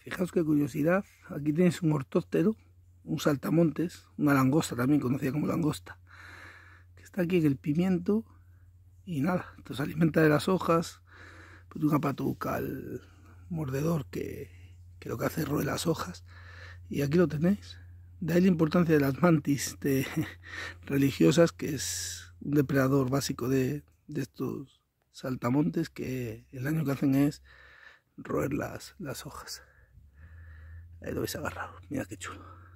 Fijaos qué curiosidad, aquí tenéis un ortóptero, un saltamontes, una langosta también conocida como langosta, que está aquí en el pimiento y nada, se alimenta de las hojas, pues una patuca al mordedor que, que lo que hace es roer las hojas y aquí lo tenéis. De ahí la importancia de las mantis religiosas, que es un depredador básico de, de, estos saltamontes, que el año que hacen es roer las, las hojas. Ahí lo habéis agarrado, Mira qué chulo.